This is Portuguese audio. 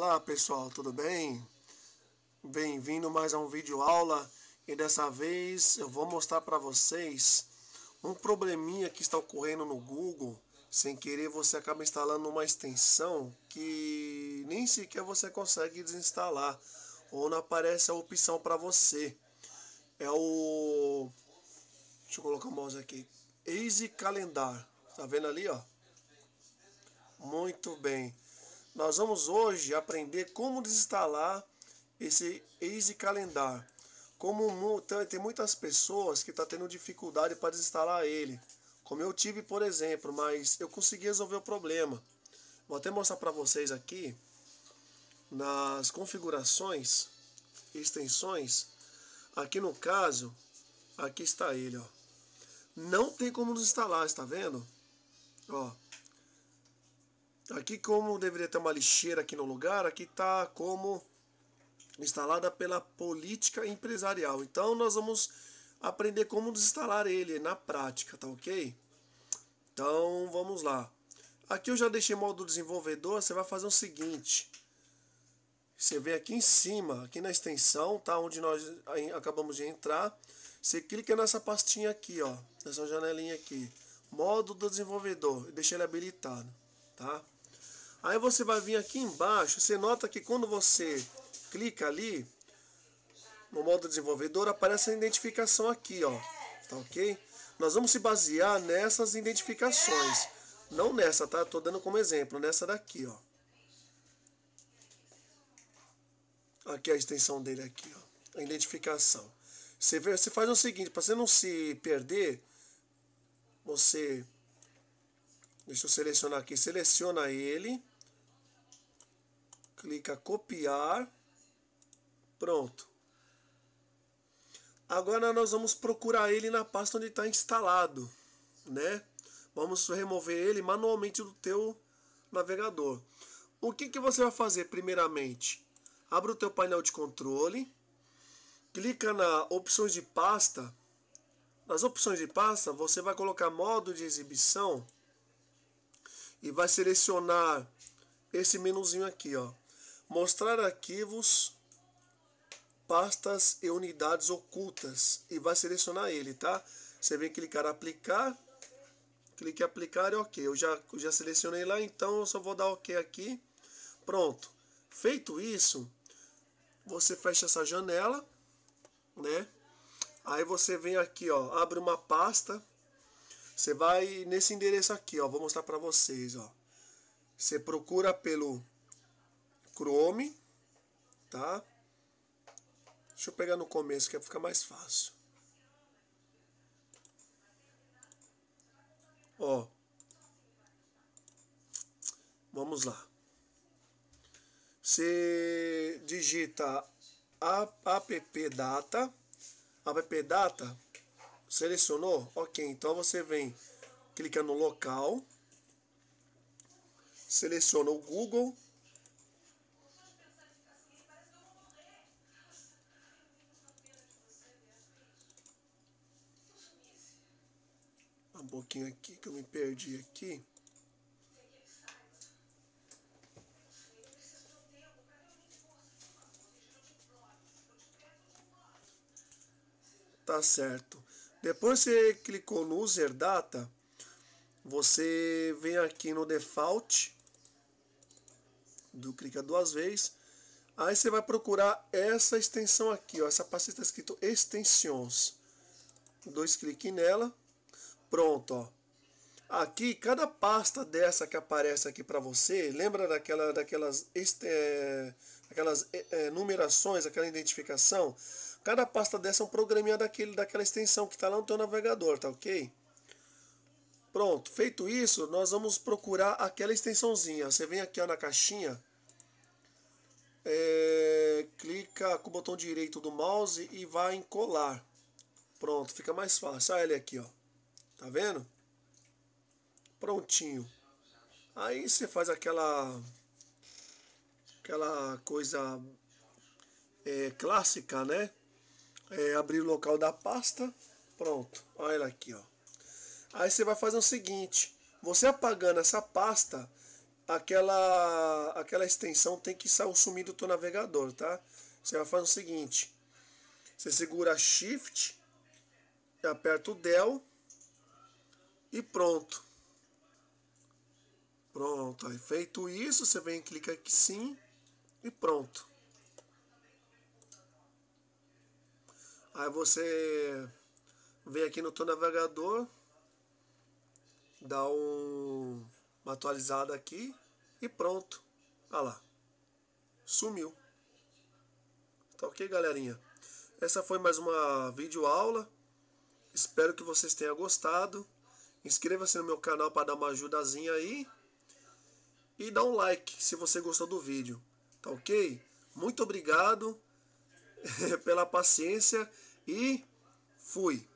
Olá pessoal, tudo bem? Bem-vindo mais a um vídeo aula e dessa vez eu vou mostrar para vocês um probleminha que está ocorrendo no Google. Sem querer você acaba instalando uma extensão que nem sequer você consegue desinstalar ou não aparece a opção para você. É o... deixa eu colocar o mouse aqui. Easy Calendar, tá vendo ali ó? Muito bem. Nós vamos hoje aprender como desinstalar esse Easy Calendar. Como tem muitas pessoas que estão tá tendo dificuldade para desinstalar ele. Como eu tive, por exemplo, mas eu consegui resolver o problema. Vou até mostrar para vocês aqui nas configurações, extensões. Aqui no caso, aqui está ele, ó. Não tem como desinstalar, está vendo? Ó, Aqui como deveria ter uma lixeira aqui no lugar, aqui está como instalada pela política empresarial. Então nós vamos aprender como desinstalar ele na prática, tá ok? Então vamos lá. Aqui eu já deixei modo desenvolvedor, você vai fazer o seguinte. Você vem aqui em cima, aqui na extensão, tá? Onde nós acabamos de entrar. Você clica nessa pastinha aqui, ó. Nessa janelinha aqui. Modo do desenvolvedor. e deixei ele habilitado, tá? Aí você vai vir aqui embaixo, você nota que quando você clica ali, no modo desenvolvedor, aparece a identificação aqui, ó. Tá ok? Nós vamos se basear nessas identificações. Não nessa, tá? Tô dando como exemplo, nessa daqui, ó. Aqui a extensão dele aqui, ó. A identificação. Você, você faz o seguinte, para você não se perder, você Deixa eu selecionar aqui. Seleciona ele. Clica copiar. Pronto. Agora nós vamos procurar ele na pasta onde está instalado, né? Vamos remover ele manualmente do teu navegador. O que, que você vai fazer primeiramente? Abre o teu painel de controle, clica na opções de pasta. Nas opções de pasta, você vai colocar modo de exibição e vai selecionar esse menuzinho aqui, ó. Mostrar arquivos, pastas e unidades ocultas e vai selecionar ele, tá? Você vem clicar aplicar, clique em aplicar e ok. Eu já, eu já selecionei lá, então eu só vou dar ok aqui. Pronto. Feito isso, você fecha essa janela, né? Aí você vem aqui, ó, abre uma pasta você vai nesse endereço aqui, ó. Vou mostrar para vocês, ó. Você procura pelo Chrome, tá? Deixa eu pegar no começo que é ficar mais fácil. Ó. Vamos lá. Você digita app data, app data Selecionou? Ok, então você vem clica no local, seleciona o Google, um pouquinho aqui que eu me perdi aqui. Tá certo. Depois você clicou no User Data, você vem aqui no Default, do, clica duas vezes, aí você vai procurar essa extensão aqui, ó, essa pasta está escrito Extensions. Dois cliques nela, pronto, ó. Aqui, cada pasta dessa que aparece aqui para você, lembra daquela, daquelas, este, é, aquelas é, numerações, aquela identificação? Cada pasta dessa é um programinha daquele, daquela extensão que está lá no teu navegador, tá ok? Pronto, feito isso, nós vamos procurar aquela extensãozinha. Você vem aqui ó, na caixinha, é, clica com o botão direito do mouse e vai em colar. Pronto, fica mais fácil. Olha ele aqui, ó. Tá vendo? Prontinho. Aí você faz aquela aquela coisa é, clássica, né? é, abrir o local da pasta, pronto, olha ela aqui, ó. Aí você vai fazer o seguinte, você apagando essa pasta, aquela, aquela extensão tem que sair sumindo do teu navegador, tá? Você vai fazer o seguinte, você segura Shift, aperta o Del e pronto. Pronto, aí feito isso, você vem clica aqui sim e pronto. Aí você vem aqui no teu navegador, dá um, uma atualizada aqui e pronto. Olha lá. Sumiu. Tá ok, galerinha? Essa foi mais uma vídeo aula. Espero que vocês tenham gostado. Inscreva-se no meu canal para dar uma ajudazinha aí. E dá um like se você gostou do vídeo. Tá ok? Muito obrigado pela paciência e fui.